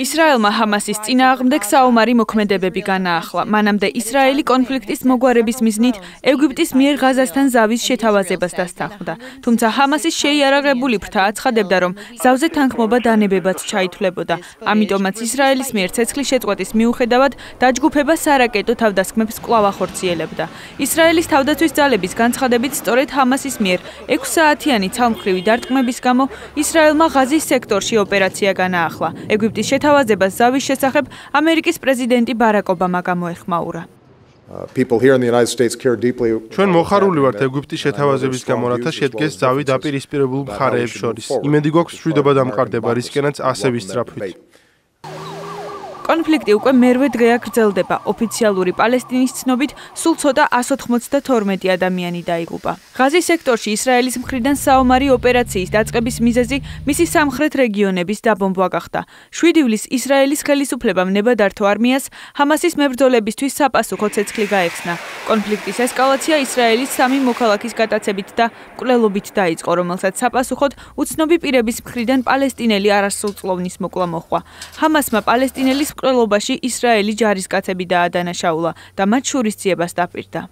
ისრაელმა ჰამასის წინააღმდეგ საომარი მოქმედებები განაახლა. მანამდე ისრაელი კონფლიქტის მოგვარების მიზნით ეგვიპტის მიერ ღაზასთან ზავის შეთავაზებას დასთანხმდა. თუმცა ჰამასის შეიარაღებული ფრთა აცხადებდა, რომ ზავზე თანხმობა დანებებად ჩაითვლებოდა. ამიტომაც ისრაელის მიერ ცეცხლის შეწყვეტის მიუხედავად დაჯგუფება სარაკეტო თავდასხმებს კვლავ ახორციელებდა. ისრაელის თავდაცვის ძალების განცხადებით სწორედ ჰამასის მიერ 6 საათიანი ცალმხრივი დარტყმების გამო ისრაელმა ღაზის სექტორში ოპერაცია განაახლა. ეგვიპტის გათავაზებას ზავის შესახებ ამერიკის პრეზიდენტი ბარაკ ობამა გამოეხმაურა. Uh, people here in the United States care deeply. Uh, ჩვენ მოხარული ვართ ეგვიპტის შეთავაზების გამო, რათა შედგეს ზავი დაპირისპირებულ მხარეებს შორის. იმედი გვაქვს შვიდობა დამყარდება რისკენაც ასევე სწრაფვით. კონფლიქტი უკვე მერვე დღეა გრძელდება. ოფიციალური პალესტინის ცნობით, სულ ცოტა 192 ადამიანი დაიღუპა. ღაზის სექტორში ისრაელის მხრიდან საომარი ოპერაციის დაწყების მიზეზი მისი სამხრეთ რეგიონების დაბომბვა გახდა. 7 ივლისს ისრაელის ხელისუფლებამ ნება დართო არმიას, ჰამასის მებრძოლებისთვის საპასუხო ცეცხლი გაეხსნა. კონფლიქტის ესკალაცია ისრაელის სამი მოქალაქის გადაცებით და მკვლელობით დაიწყო, რომელსაც საპასუხოდ უცნობი პირების მხრიდან პალესტინელი არასრულწლოვნის მოკვლა მოხვა. ჰამასმა პალესტინელის მსხვერპლობაში ისრაელი ჯარისკაცები დაადანაშაულა და მათ შურისციებას დაპირდა.